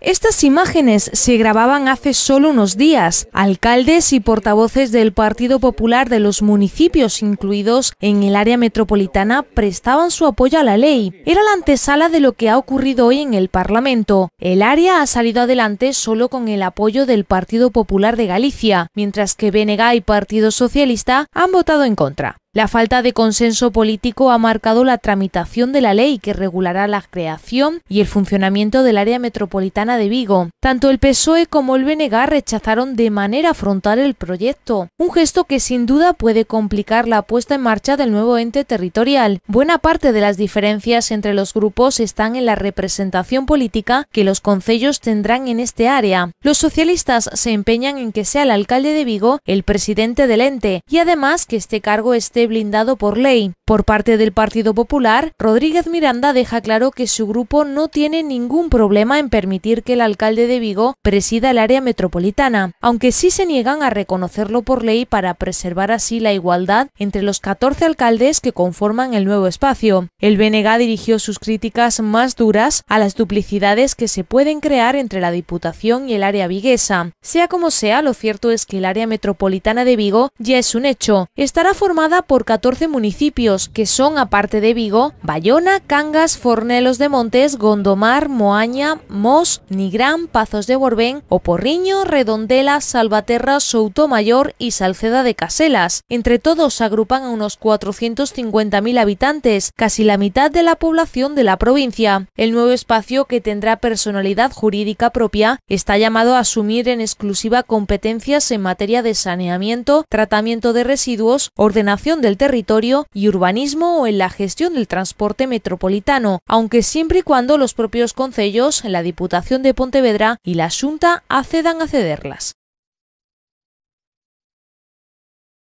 Estas imágenes se grababan hace solo unos días. Alcaldes y portavoces del Partido Popular de los municipios incluidos en el área metropolitana prestaban su apoyo a la ley. Era la antesala de lo que ha ocurrido hoy en el Parlamento. El área ha salido adelante solo con el apoyo del Partido Popular de Galicia, mientras que BNG y Partido Socialista han votado en contra. La falta de consenso político ha marcado la tramitación de la ley que regulará la creación y el funcionamiento del área metropolitana de Vigo. Tanto el PSOE como el BNG rechazaron de manera frontal el proyecto, un gesto que sin duda puede complicar la puesta en marcha del nuevo ente territorial. Buena parte de las diferencias entre los grupos están en la representación política que los concellos tendrán en este área. Los socialistas se empeñan en que sea el alcalde de Vigo el presidente del ente y además que este cargo esté blindado por ley. Por parte del Partido Popular, Rodríguez Miranda deja claro que su grupo no tiene ningún problema en permitir que el alcalde de Vigo presida el área metropolitana, aunque sí se niegan a reconocerlo por ley para preservar así la igualdad entre los 14 alcaldes que conforman el nuevo espacio. El BNG dirigió sus críticas más duras a las duplicidades que se pueden crear entre la Diputación y el área viguesa. Sea como sea, lo cierto es que el área metropolitana de Vigo ya es un hecho. Estará formada por por 14 municipios, que son, aparte de Vigo, Bayona, Cangas, Fornelos de Montes, Gondomar, Moaña, Mos, Nigrán, Pazos de Borbén, Oporriño, Redondela, Salvaterra, Soutomayor y Salceda de Caselas. Entre todos agrupan a unos 450.000 habitantes, casi la mitad de la población de la provincia. El nuevo espacio, que tendrá personalidad jurídica propia, está llamado a asumir en exclusiva competencias en materia de saneamiento, tratamiento de residuos, ordenación del territorio y urbanismo o en la gestión del transporte metropolitano, aunque siempre y cuando los propios concellos, la Diputación de Pontevedra y la Junta accedan a cederlas.